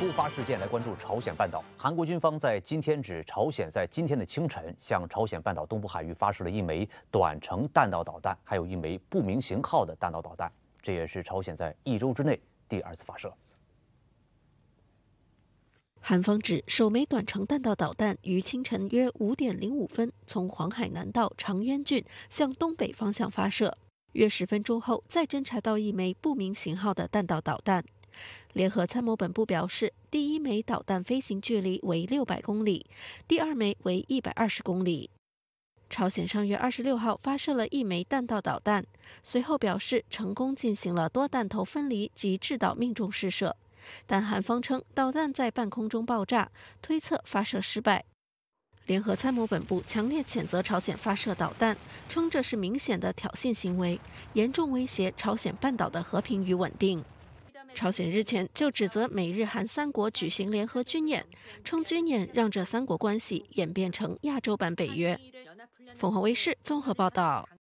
突发事件来关注朝鲜半岛。韩国军方在今天指，朝鲜在今天的清晨向朝鲜半岛东部海域发射了一枚短程弹道导弹，还有一枚不明型号的弹道导弹。这也是朝鲜在一周之内第二次发射。韩方指，首枚短程弹道导弹于清晨约五点零五分从黄海南道长渊郡向东北方向发射，约十分钟后再侦察到一枚不明型号的弹道导弹。联合参谋本部表示，第一枚导弹飞行距离为六百公里，第二枚为一百二十公里。朝鲜上月二十六号发射了一枚弹道导弹，随后表示成功进行了多弹头分离及制导命中试射，但韩方称导弹在半空中爆炸，推测发射失败。联合参谋本部强烈谴责朝鲜发射导弹，称这是明显的挑衅行为，严重威胁朝鲜半岛的和平与稳定。朝鲜日前就指责美日韩三国举行联合军演，称军演让这三国关系演变成亚洲版北约。凤凰卫视综合报道。